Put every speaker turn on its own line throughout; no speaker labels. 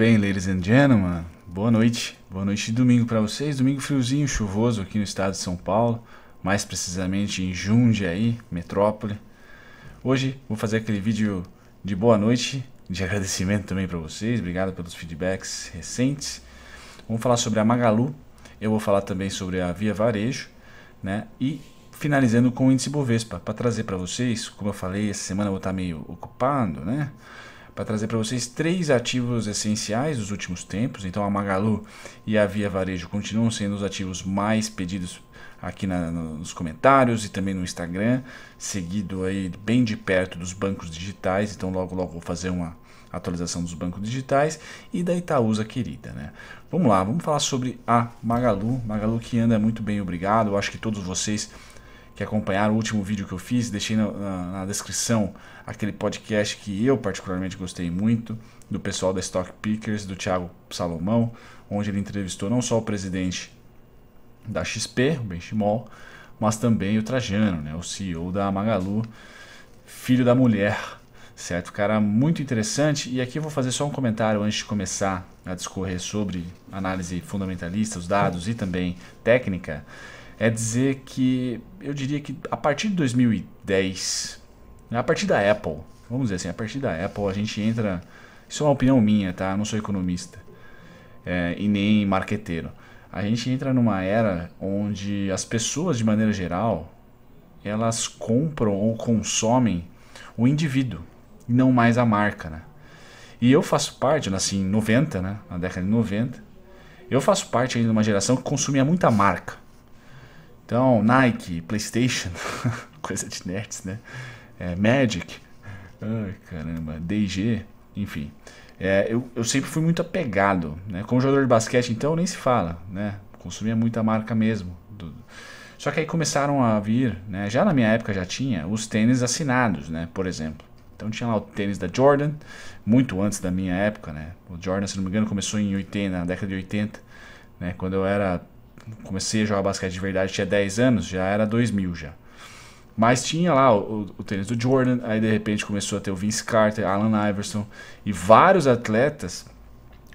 bem, ladies and gentlemen? Boa noite. Boa noite de domingo para vocês. Domingo friozinho, chuvoso aqui no estado de São Paulo, mais precisamente em Jundiaí, metrópole. Hoje vou fazer aquele vídeo de boa noite, de agradecimento também para vocês. Obrigado pelos feedbacks recentes. Vamos falar sobre a Magalu. Eu vou falar também sobre a Via Varejo, né? E finalizando com o índice Bovespa, para trazer para vocês, como eu falei, essa semana eu vou estar tá meio ocupado, né? para trazer para vocês três ativos essenciais dos últimos tempos. Então a Magalu e a Via Varejo continuam sendo os ativos mais pedidos aqui na, nos comentários e também no Instagram, seguido aí bem de perto dos bancos digitais. Então logo logo vou fazer uma atualização dos bancos digitais e da Itaúsa querida, né? Vamos lá, vamos falar sobre a Magalu, Magalu que anda muito bem, obrigado. Eu acho que todos vocês que acompanharam o último vídeo que eu fiz, deixei na, na, na, descrição aquele podcast que eu particularmente gostei muito, do pessoal da Stock Pickers, do Thiago Salomão, onde ele entrevistou não só o presidente da XP, o Benchimol, mas também o Trajano, né, o CEO da Magalu, filho da mulher, certo? Cara, muito interessante. E aqui eu vou fazer só um comentário antes de começar a discorrer sobre análise fundamentalista, os dados e também técnica é dizer que eu diria que a partir de 2010, né, a partir da Apple, vamos dizer assim, a partir da Apple a gente entra. Isso é uma opinião minha, tá? Eu não sou economista é, e nem marqueteiro. A gente entra numa era onde as pessoas, de maneira geral, elas compram ou consomem o indivíduo, e não mais a marca, né? E eu faço parte, assim, nasci em 90, né? Na década de 90. Eu faço parte ainda de uma geração que consumia muita marca. Então, Nike, PlayStation, coisa de nerds, né? É, Magic, ai caramba, DG, enfim. É, eu, eu sempre fui muito apegado, né? Como jogador de basquete, então, nem se fala, né? Consumia muita marca mesmo. Do... Só que aí começaram a vir, né? Já na minha época já tinha os tênis assinados, né? Por exemplo. Então tinha lá o tênis da Jordan, muito antes da minha época, né? O Jordan, se não me engano, começou em 80, na década de 80, né? Quando eu era comecei a jogar basquete de verdade, tinha 10 anos, já era 2000 já. Mas tinha lá o, o, o tênis do Jordan, aí de repente começou a ter o Vince Carter, Allen Iverson e vários atletas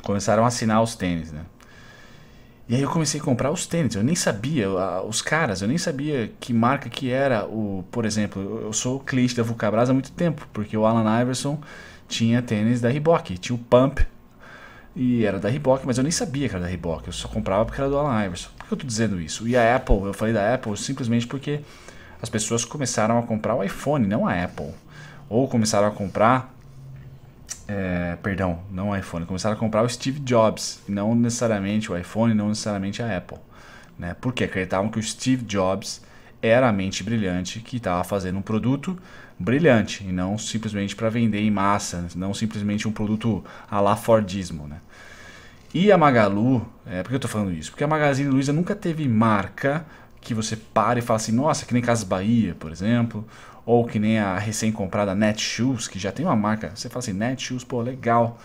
começaram a assinar os tênis, né? E aí eu comecei a comprar os tênis, eu nem sabia, os caras, eu nem sabia que marca que era o, por exemplo, eu sou cliente da Vulcabras há muito tempo, porque o Alan Iverson tinha tênis da Reebok, tinha o Pump e era da Reebok, mas eu nem sabia que era da Reebok, eu só comprava porque era do Alan Iverson. Por que eu estou dizendo isso? E a Apple, eu falei da Apple simplesmente porque as pessoas começaram a comprar o iPhone, não a Apple. Ou começaram a comprar. É, perdão, não o iPhone. Começaram a comprar o Steve Jobs, não necessariamente o iPhone, não necessariamente a Apple. Né? Porque acreditavam que o Steve Jobs era a mente brilhante que estava fazendo um produto brilhante e não simplesmente para vender em massa, não simplesmente um produto a la Fordismo. Né? E a Magalu, é, por que eu estou falando isso? Porque a Magazine Luiza nunca teve marca que você para e fala assim, nossa, que nem Casas Bahia, por exemplo, ou que nem a recém-comprada Netshoes, que já tem uma marca, você fala assim, Netshoes, pô, legal,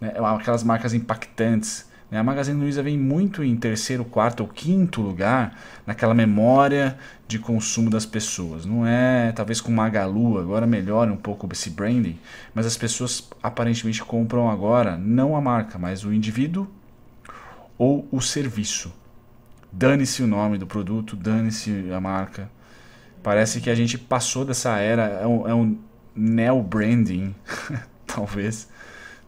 né? É aquelas marcas impactantes, né? A Magazine Luiza vem muito em terceiro, quarto ou quinto lugar naquela memória de consumo das pessoas. Não é, talvez com Magalu agora melhore um pouco esse branding, mas as pessoas aparentemente compram agora não a marca, mas o indivíduo ou o serviço. Dane-se o nome do produto, dane-se a marca. Parece que a gente passou dessa era, é um, é um neo-branding, talvez,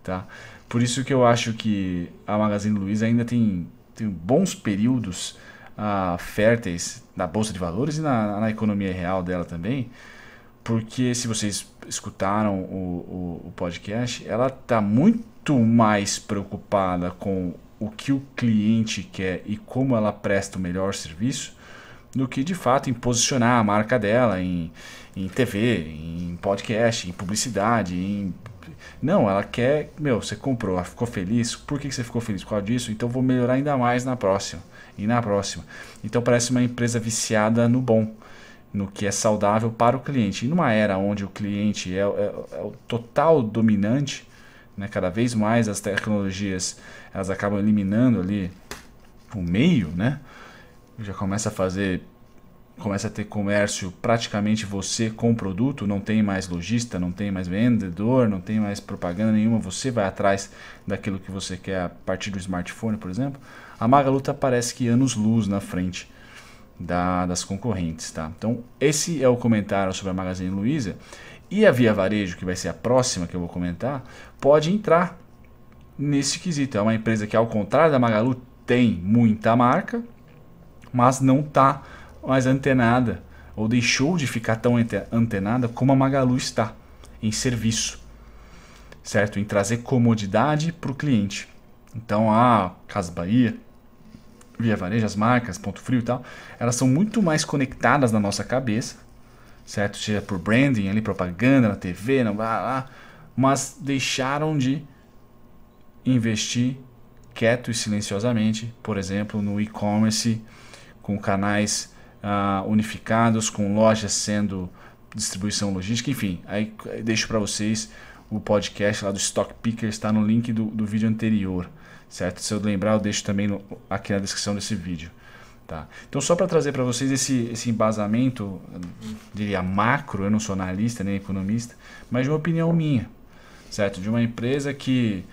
tá? Por isso que eu acho que a Magazine Luiza ainda tem, tem bons períodos ah, férteis na Bolsa de Valores e na, na economia real dela também, porque se vocês escutaram o, o, o podcast, ela está muito mais preocupada com o que o cliente quer e como ela presta o melhor serviço do que de fato em posicionar a marca dela em, em TV, em podcast, em publicidade, em não, ela quer, meu, você comprou, ela ficou feliz, por que você ficou feliz por causa disso? Então vou melhorar ainda mais na próxima e na próxima. Então parece uma empresa viciada no bom, no que é saudável para o cliente. E numa era onde o cliente é, é, é o total dominante, né, cada vez mais as tecnologias elas acabam eliminando ali o meio, né? Já começa a fazer começa a ter comércio praticamente você com o produto, não tem mais lojista, não tem mais vendedor, não tem mais propaganda nenhuma, você vai atrás daquilo que você quer a partir do smartphone, por exemplo, a Magalu tá, parece que anos-luz na frente da, das concorrentes. Tá? Então esse é o comentário sobre a Magazine Luiza e a Via Varejo, que vai ser a próxima que eu vou comentar, pode entrar nesse quesito. É uma empresa que, ao contrário da Magalu, tem muita marca, mas não está mais antenada, ou deixou de ficar tão antenada como a Magalu está, em serviço, certo? Em trazer comodidade para o cliente. Então a Casa Bahia, Via Varejo, as marcas, Ponto Frio e tal, elas são muito mais conectadas na nossa cabeça, certo? Seja por branding, ali, propaganda na TV, não, blá, blá, mas deixaram de investir quieto e silenciosamente, por exemplo, no e-commerce com canais ah, unificados, com lojas sendo distribuição logística, enfim. Aí deixo para vocês o podcast lá do Stock Picker, está no link do, do vídeo anterior, certo? Se eu lembrar, eu deixo também no, aqui na descrição desse vídeo. Tá. Então, só para trazer para vocês esse, esse embasamento, diria macro, eu não sou analista nem economista, mas de uma opinião minha, certo? De uma empresa que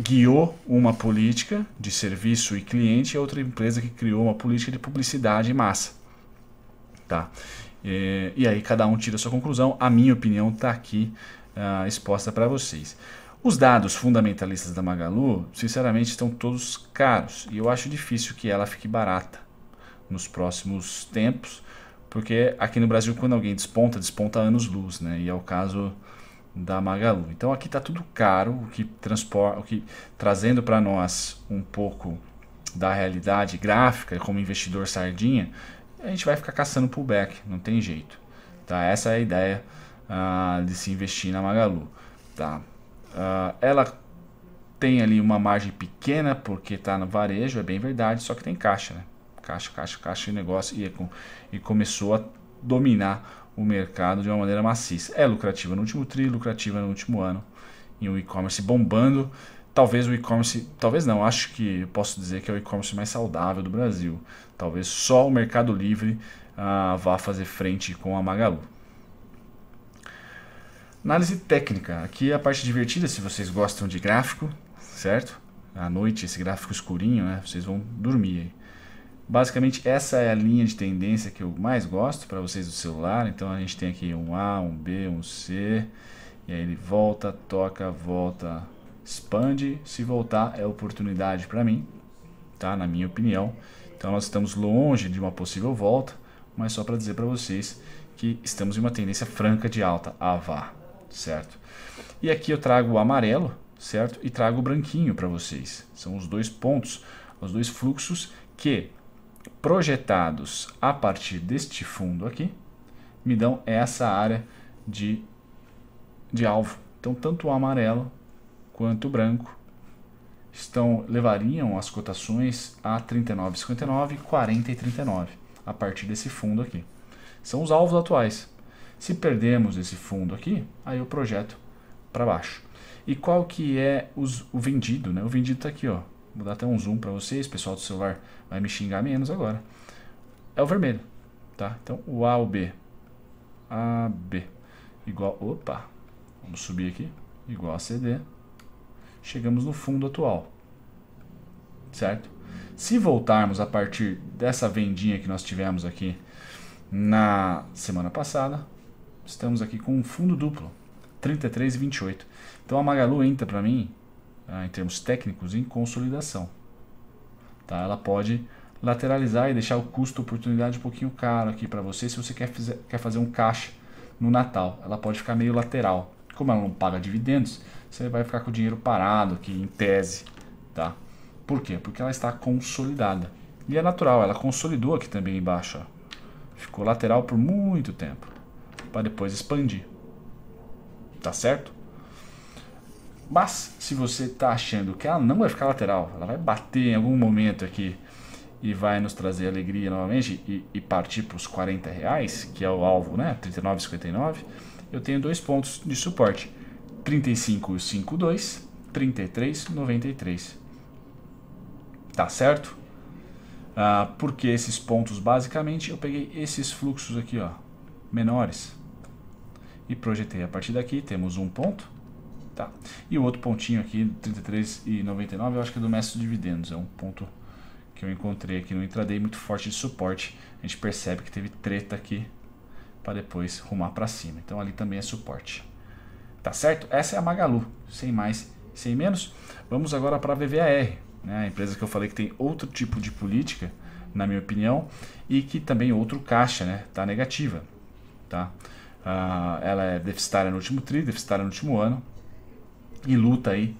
guiou uma política de serviço e cliente e outra empresa que criou uma política de publicidade em massa. Tá? E, e aí cada um tira a sua conclusão. A minha opinião está aqui uh, exposta para vocês. Os dados fundamentalistas da Magalu, sinceramente, estão todos caros e eu acho difícil que ela fique barata nos próximos tempos, porque aqui no Brasil, quando alguém desponta, desponta anos-luz, né? E é o caso da Magalu. Então aqui está tudo caro, o que transporta, o que trazendo para nós um pouco da realidade gráfica como investidor sardinha, a gente vai ficar caçando pullback, não tem jeito. Tá? Essa é a ideia uh, de se investir na Magalu. Tá? Uh, ela tem ali uma margem pequena porque está no varejo, é bem verdade, só que tem caixa, né? Caixa, caixa, caixa de negócio e, é e começou a dominar o mercado de uma maneira maciça. É lucrativa no último tri, lucrativa no último ano, e o e-commerce bombando. Talvez o e-commerce, talvez não, acho que posso dizer que é o e-commerce mais saudável do Brasil. Talvez só o Mercado Livre ah, vá fazer frente com a Magalu. Análise técnica, aqui é a parte divertida, se vocês gostam de gráfico, certo? À noite, esse gráfico escurinho, né? Vocês vão dormir aí. Basicamente, essa é a linha de tendência que eu mais gosto para vocês do celular. Então, a gente tem aqui um A, um B, um C. E aí ele volta, toca, volta, expande. Se voltar, é oportunidade para mim, tá? Na minha opinião. Então, nós estamos longe de uma possível volta, mas só para dizer para vocês que estamos em uma tendência franca de alta, AVA, certo? E aqui eu trago o amarelo, certo? E trago o branquinho para vocês. São os dois pontos, os dois fluxos que projetados a partir deste fundo aqui, me dão essa área de, de alvo. Então, tanto o amarelo quanto o branco estão levariam as cotações a 39,59, 40 e 39 a partir desse fundo aqui. São os alvos atuais. Se perdemos esse fundo aqui, aí eu projeto para baixo. E qual que é os, o vendido? Né? O vendido está aqui, ó, Vou dar até um zoom para vocês, o pessoal do celular vai me xingar menos agora. É o vermelho, tá? Então o A, o B. A, B. Igual, opa, vamos subir aqui, igual a CD. Chegamos no fundo atual, certo? Se voltarmos a partir dessa vendinha que nós tivemos aqui na semana passada, estamos aqui com um fundo duplo, 33,28. e Então a Magalu entra para mim ah, em termos técnicos, em consolidação. Tá? Ela pode lateralizar e deixar o custo oportunidade um pouquinho caro aqui para você se você quer, quer fazer um caixa no Natal. Ela pode ficar meio lateral. Como ela não paga dividendos, você vai ficar com o dinheiro parado aqui em tese. Tá? Por quê? Porque ela está consolidada. E é natural, ela consolidou aqui também embaixo. Ó. Ficou lateral por muito tempo. Para depois expandir. Tá certo? Mas se você está achando que ela não vai ficar lateral, ela vai bater em algum momento aqui e vai nos trazer alegria novamente e, e partir para os 40 reais, que é o alvo, né? 39,59, eu tenho dois pontos de suporte: 35,52, 33,93. Tá certo? Ah, porque esses pontos, basicamente, eu peguei esses fluxos aqui, ó, menores, e projetei a partir daqui. Temos um ponto Tá. E o outro pontinho aqui, 33,99, eu acho que é do mestre dividendos. É um ponto que eu encontrei aqui no intraday muito forte de suporte. A gente percebe que teve treta aqui para depois rumar para cima. Então ali também é suporte. Tá certo? Essa é a Magalu, sem mais, sem menos. Vamos agora para a VVAR, né? a empresa que eu falei que tem outro tipo de política, na minha opinião, e que também outro caixa, né? Tá negativa, tá? Uh, ela é deficitária no último tri, deficitária no último ano, e luta aí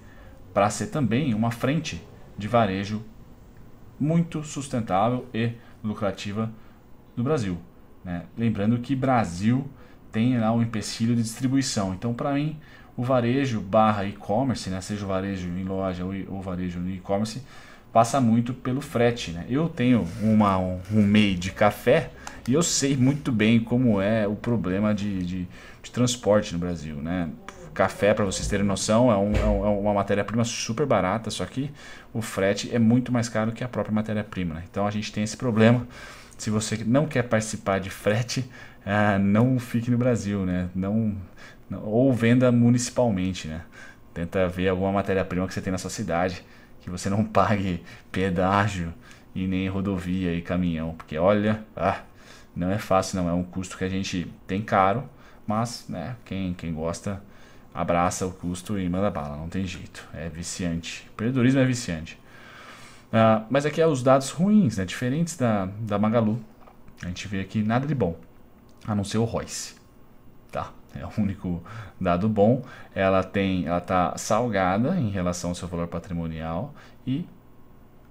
para ser também uma frente de varejo muito sustentável e lucrativa no Brasil. Né? Lembrando que Brasil tem lá um empecilho de distribuição. Então, para mim, o varejo barra e-commerce, né? seja o varejo em loja ou o varejo no e-commerce, passa muito pelo frete. Né? Eu tenho uma, um, um MEI de café e eu sei muito bem como é o problema de, de, de transporte no Brasil. Né? Café, para vocês terem noção, é, é, um, é uma matéria-prima super barata, só que o frete é muito mais caro que a própria matéria-prima. Né? Então a gente tem esse problema. Se você não quer participar de frete, ah, não fique no Brasil, né? Não, não, ou venda municipalmente, né? Tenta ver alguma matéria-prima que você tem na sua cidade, que você não pague pedágio e nem rodovia e caminhão, porque olha, ah, não é fácil, não é um custo que a gente tem caro, mas né, quem, quem gosta abraça o custo e manda bala, não tem jeito. É viciante. Empreendedorismo é viciante. Uh, mas aqui é os dados ruins, né? Diferentes da, da Magalu. A gente vê aqui nada de bom, a não ser o Royce. Tá? É o único dado bom. Ela tem, ela está salgada em relação ao seu valor patrimonial e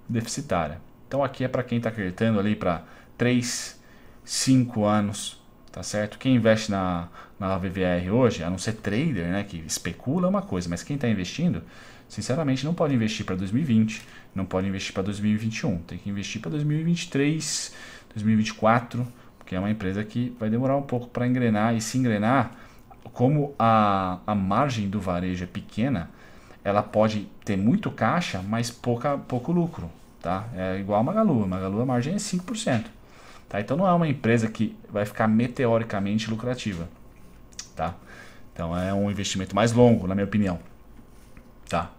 deficitária. Então aqui é para quem está acreditando ali para 3, 5 anos tá certo? Quem investe na, na VVR hoje, a não ser trader, né, que especula é uma coisa, mas quem está investindo, sinceramente, não pode investir para 2020, não pode investir para 2021, tem que investir para 2023, 2024, porque é uma empresa que vai demorar um pouco para engrenar e se engrenar, como a, a margem do varejo é pequena, ela pode ter muito caixa, mas pouca, pouco lucro, tá? É igual a Magalu, a Magalu a margem é 5%. Tá? Então não é uma empresa que vai ficar meteoricamente lucrativa. Tá? Então é um investimento mais longo, na minha opinião. Tá?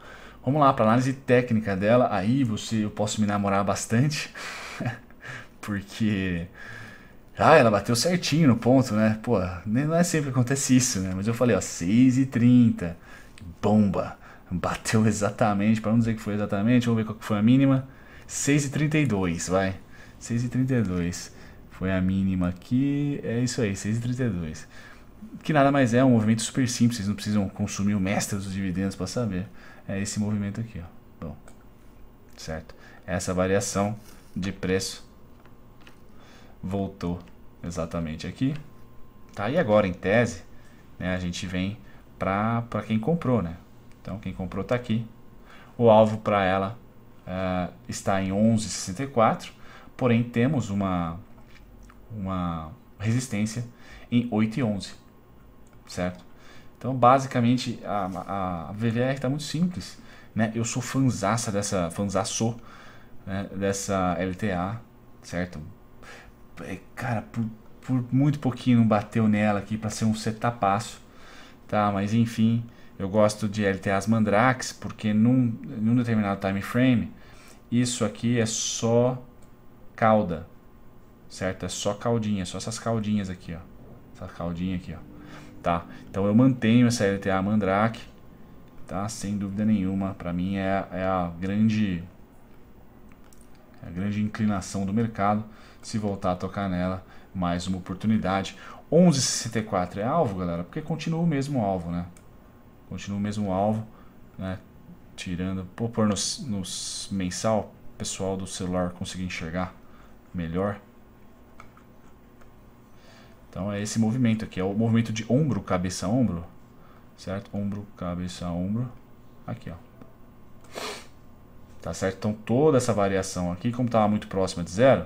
Vamos lá para análise técnica dela. Aí você eu posso me namorar bastante. porque ah, ela bateu certinho no ponto, né? Pô, não é sempre que acontece isso, né? Mas eu falei, ó, 6h30, bomba, bateu exatamente, para não dizer que foi exatamente, vamos ver qual que foi a mínima, 6h32, vai, 6h32. Foi a mínima aqui, é isso aí, 6,32. Que nada mais é um movimento super simples, vocês não precisam consumir o mestre dos dividendos para saber. É esse movimento aqui, ó. Bom, certo? Essa variação de preço voltou exatamente aqui. Tá? E agora, em tese, né, a gente vem para quem comprou, né? Então, quem comprou está aqui. O alvo para ela uh, está em 11,64, porém temos uma uma resistência em 8 e 11, certo? Então, basicamente, a, a VVR está muito simples, né? Eu sou fanzaça dessa, fanzaço, né? dessa LTA, certo? É, cara, por, por muito pouquinho bateu nela aqui para ser um setapasso, tá? Mas enfim, eu gosto de LTAs Mandrakes porque num, num determinado time frame, isso aqui é só cauda, certo? É só caldinha, só essas caldinhas aqui, ó. Essa caldinha aqui, ó. Tá? Então eu mantenho essa LTA Mandrake, tá? Sem dúvida nenhuma, para mim é, é, a grande é a grande inclinação do mercado se voltar a tocar nela, mais uma oportunidade. 11,64 é alvo, galera, porque continua o mesmo alvo, né? Continua o mesmo alvo, né? Tirando, vou pôr no nos mensal, pessoal do celular conseguir enxergar melhor. Então é esse movimento aqui, é o movimento de ombro, cabeça, ombro, certo? Ombro, cabeça, ombro, aqui, ó. Tá certo? Então toda essa variação aqui, como estava tá muito próxima de zero,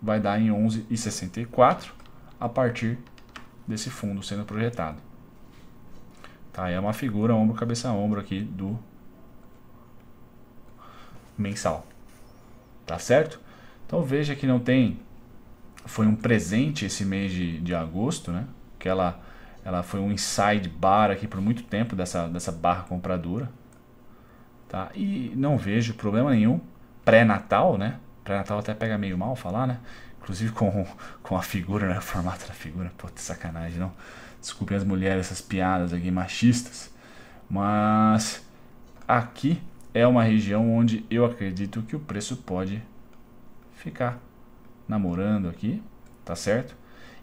vai dar em 11,64 a partir desse fundo sendo projetado. Tá? É uma figura ombro, cabeça, ombro aqui do mensal. Tá certo? Então veja que não tem foi um presente esse mês de, de agosto, né? Que ela, ela foi um inside bar aqui por muito tempo dessa, dessa barra compradora. Tá? E não vejo problema nenhum. Pré-natal, né? Pré-natal até pega meio mal falar, né? Inclusive com, com a figura, né? O formato da figura. Pô, sacanagem, não. Desculpem as mulheres essas piadas aqui machistas. Mas aqui é uma região onde eu acredito que o preço pode ficar namorando aqui, tá certo?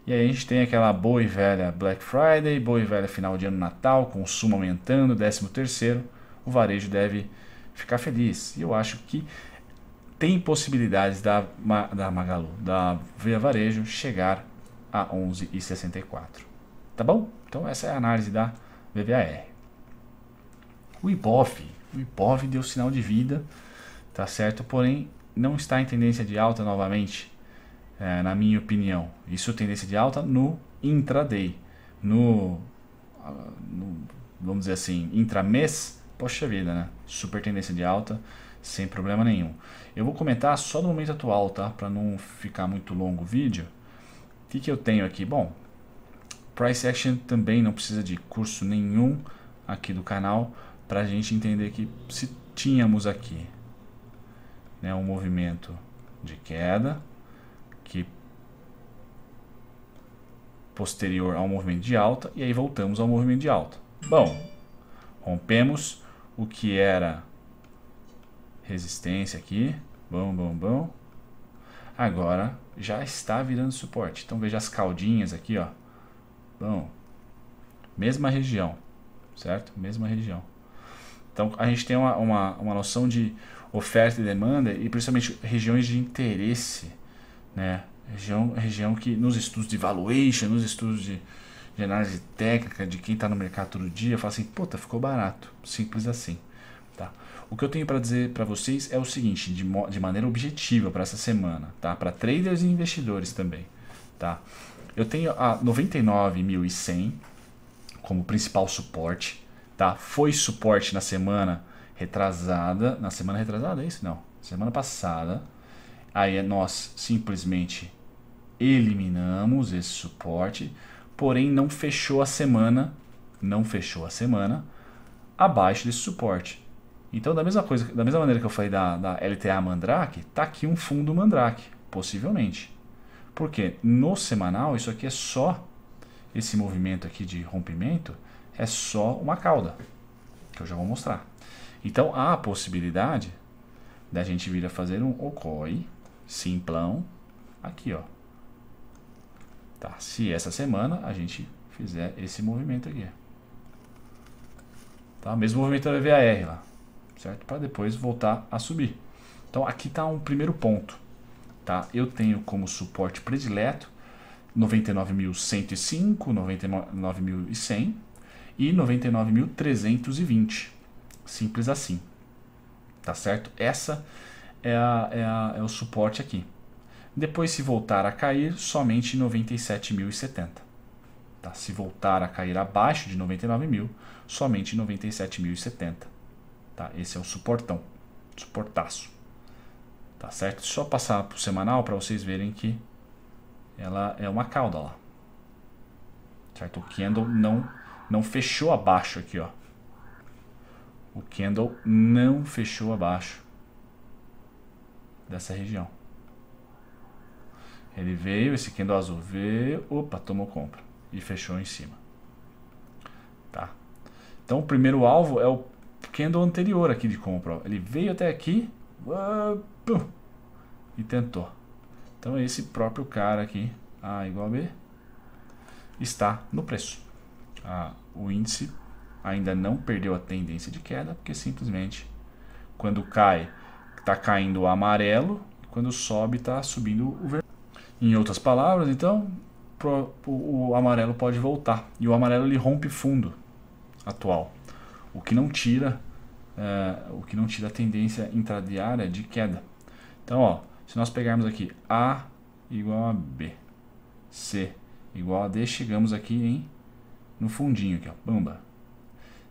E aí a gente tem aquela boa e velha Black Friday, boa e velha final de ano Natal, consumo aumentando, 13 terceiro, o varejo deve ficar feliz. E eu acho que tem possibilidades da, da Magalu, da Via Varejo, chegar a 11,64. Tá bom? Então essa é a análise da VVAR. O IBOV, o IBOV deu sinal de vida, tá certo? Porém, não está em tendência de alta novamente é, na minha opinião. Isso tendência de alta no intraday. No, ah, no vamos dizer assim, intramês, poxa vida, né? Super tendência de alta, sem problema nenhum. Eu vou comentar só no momento atual, tá? Para não ficar muito longo o vídeo. O que, que eu tenho aqui? Bom, price action também não precisa de curso nenhum aqui do canal para a gente entender que se tínhamos aqui né, um movimento de queda aqui posterior ao movimento de alta e aí voltamos ao movimento de alta. Bom, rompemos o que era resistência aqui. Bom, bom, bom. Agora já está virando suporte. Então veja as caldinhas aqui, ó. Bom. Mesma região, certo? Mesma região. Então a gente tem uma, uma, uma noção de oferta e demanda e principalmente regiões de interesse né? Região, região que nos estudos de valuation, nos estudos de, de análise técnica, de quem está no mercado todo dia, fala assim, puta, ficou barato, simples assim. Tá? O que eu tenho para dizer para vocês é o seguinte, de, de maneira objetiva para essa semana, tá? Para traders e investidores também, tá? Eu tenho a 99.100 como principal suporte, tá? Foi suporte na semana retrasada, na semana retrasada é isso? Não, semana passada, Aí é nós simplesmente eliminamos esse suporte, porém não fechou a semana, não fechou a semana abaixo desse suporte. Então, da mesma coisa, da mesma maneira que eu falei da, da LTA Mandrake, tá aqui um fundo Mandrake, possivelmente. Porque no semanal isso aqui é só esse movimento aqui de rompimento é só uma cauda, que eu já vou mostrar. Então há a possibilidade da gente vir a fazer um OCOI simplão, aqui, ó. Tá? Se essa semana a gente fizer esse movimento aqui. Tá? Mesmo movimento da VAR lá, certo? Para depois voltar a subir. Então aqui está um primeiro ponto, tá? Eu tenho como suporte predileto 99.105, 99.100 e 99.320. Simples assim. Tá certo? Essa é, a, é, a, é o suporte aqui. Depois, se voltar a cair, somente 97.070. Tá? Se voltar a cair abaixo de 99.000, somente 97.070. Tá? Esse é o suportão, suportaço. Tá certo? Só passar para o semanal para vocês verem que ela é uma cauda lá. Certo? O candle não, não fechou abaixo aqui, ó. O candle não fechou abaixo dessa região. Ele veio, esse candle azul veio, opa, tomou compra e fechou em cima. Tá? Então o primeiro alvo é o candle anterior aqui de compra. Ele veio até aqui pum, e tentou. Então esse próprio cara aqui, A igual a B, está no preço. Ah, o índice ainda não perdeu a tendência de queda, porque simplesmente quando cai está caindo o amarelo, quando sobe está subindo o vermelho. Em outras palavras, então, pro, o, o amarelo pode voltar. E o amarelo ele rompe fundo atual, o que não tira é, o que não tira a tendência intradiária de queda. Então, ó, se nós pegarmos aqui A igual a B, C igual a D, chegamos aqui em no fundinho aqui, ó, bamba.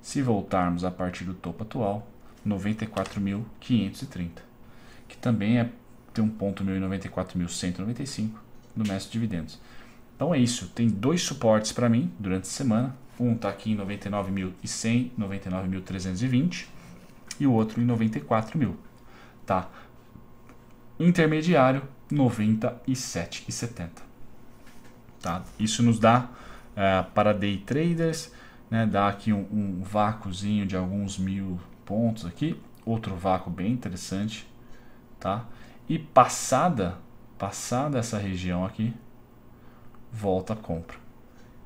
Se voltarmos a partir do topo atual, 94.530, que também é, tem um ponto 1.094.195 em 94.195 no mestre dividendos. Então é isso, tem dois suportes para mim durante a semana. Um está aqui em 99.100, 99.320 e o outro em 94.000, tá? Intermediário 97,70, tá? Isso nos dá uh, para day traders, né? Dá aqui um, um vácuozinho de alguns mil pontos aqui, outro vácuo bem interessante, tá? E passada, passada essa região aqui, volta a compra.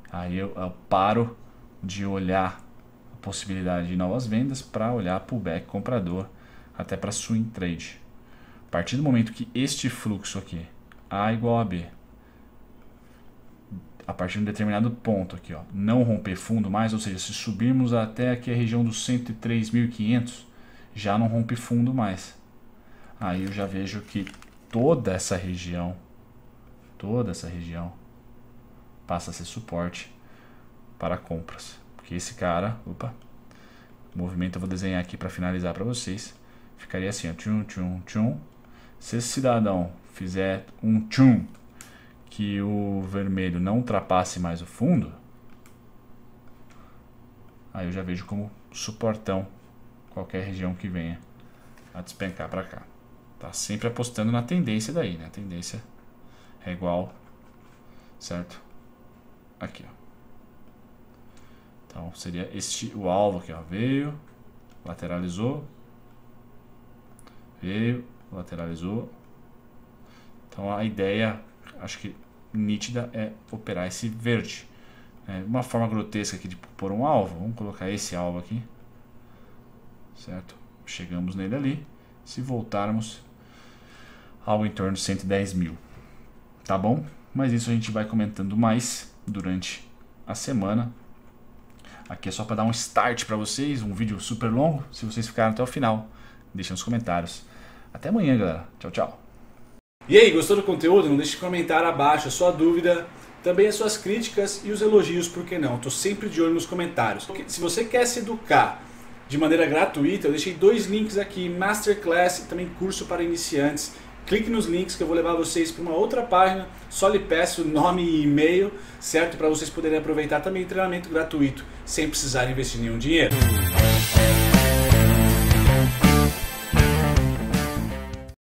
Aí eu, eu paro de olhar a possibilidade de novas vendas para olhar pullback comprador, até para swing trade. A partir do momento que este fluxo aqui, A igual a B, a partir de um determinado ponto aqui, ó, não romper fundo mais, ou seja, se subirmos até aqui a região dos 103.500, já não rompe fundo mais. Aí eu já vejo que toda essa região, toda essa região passa a ser suporte para compras. Porque esse cara, opa, o movimento eu vou desenhar aqui para finalizar para vocês, ficaria assim, ó, tchum, tchum, tchum. Se esse cidadão fizer um tchum que o vermelho não ultrapasse mais o fundo, aí eu já vejo como suportão qualquer região que venha a despencar para cá. Tá sempre apostando na tendência daí, né? A tendência é igual, certo? Aqui, ó. Então seria este o alvo que ó, veio, lateralizou, veio, lateralizou. Então a ideia acho que nítida é operar esse verde. É uma forma grotesca aqui de pôr um alvo, vamos colocar esse alvo aqui, certo? Chegamos nele ali, se voltarmos, algo em torno de 110 mil, tá bom? Mas isso a gente vai comentando mais durante a semana. Aqui é só para dar um start para vocês, um vídeo super longo. Se vocês ficaram até o final, deixem nos comentários. Até amanhã, galera. Tchau, tchau. E aí, gostou do conteúdo? Não deixe de comentar abaixo a sua dúvida, também as suas críticas e os elogios, por que não? Estou sempre de olho nos comentários. Se você quer se educar de maneira gratuita, eu deixei dois links aqui, Masterclass e também curso para iniciantes. Clique nos links que eu vou levar vocês para uma outra página, só lhe peço nome e e-mail, certo? Para vocês poderem aproveitar também treinamento gratuito, sem precisar investir nenhum dinheiro.